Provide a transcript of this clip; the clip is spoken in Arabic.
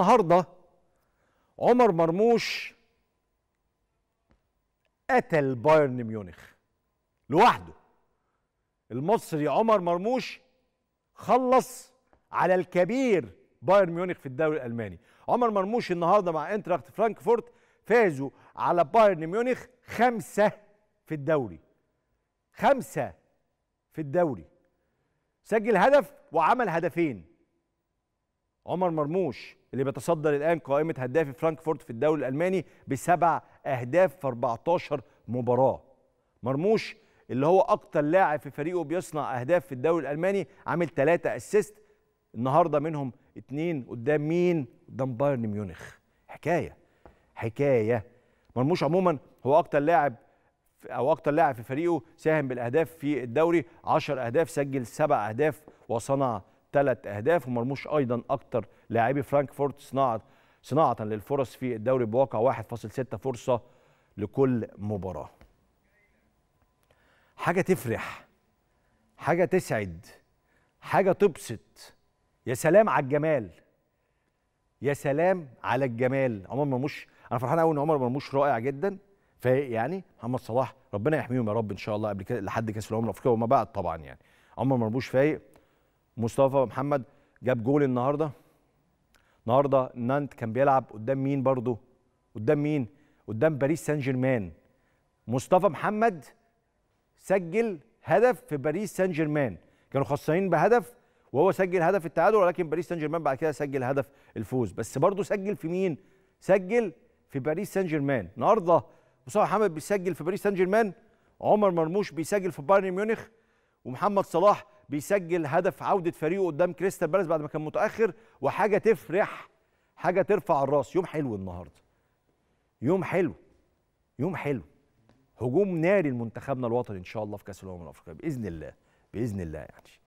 النهارده عمر مرموش قتل بايرن ميونخ لوحده المصري عمر مرموش خلص على الكبير بايرن ميونخ في الدوري الالماني عمر مرموش النهارده مع انتراخت فرانكفورت فازوا على بايرن ميونخ خمسة في الدوري خمسة في الدوري سجل هدف وعمل هدفين عمر مرموش اللي بيتصدر الآن قائمة هداف فرانكفورت في الدوري الألماني بسبع أهداف في 14 مباراة مرموش اللي هو أكتر لاعب في فريقه بيصنع أهداف في الدوري الألماني عامل ثلاثة أسيست النهاردة منهم اثنين قدام مين؟ قدام بايرن ميونخ حكاية حكاية مرموش عموما هو أكتر لاعب أو أكتر لاعب في فريقه ساهم بالأهداف في الدوري 10 أهداف سجل سبع أهداف وصنع ثلاث اهداف ومرموش ايضا اكثر لاعبي فرانكفورت صناعه صناعه للفرص في الدوري بواقع 1.6 فرصه لكل مباراه. حاجه تفرح حاجه تسعد حاجه تبسط يا سلام على الجمال يا سلام على الجمال عمر مرموش انا فرحان قوي ان عمر مرموش رائع جدا فايق يعني محمد صلاح ربنا يحميهم يا رب ان شاء الله قبل كده لحد كاس الامم الافريقيه وما بعد طبعا يعني عمر مرموش فايق مصطفى محمد جاب جول النهارده النهارده نانت كان بيلعب قدام مين برضه قدام مين قدام باريس سان جيرمان مصطفى محمد سجل هدف في باريس سان جيرمان كانوا خسرانين بهدف وهو سجل هدف التعادل ولكن باريس سان جيرمان بعد كده سجل هدف الفوز بس برضه سجل في مين سجل في باريس سان جيرمان النهارده مصطفى محمد بيسجل في باريس سان جيرمان عمر مرموش بيسجل في بايرن ميونخ ومحمد صلاح بيسجل هدف عوده فريقه قدام كريستال بالاس بعد ما كان متاخر وحاجه تفرح حاجه ترفع الراس يوم حلو النهارده يوم حلو يوم حلو هجوم ناري لمنتخبنا الوطني ان شاء الله في كاس الامم الافريقيه باذن الله باذن الله يعني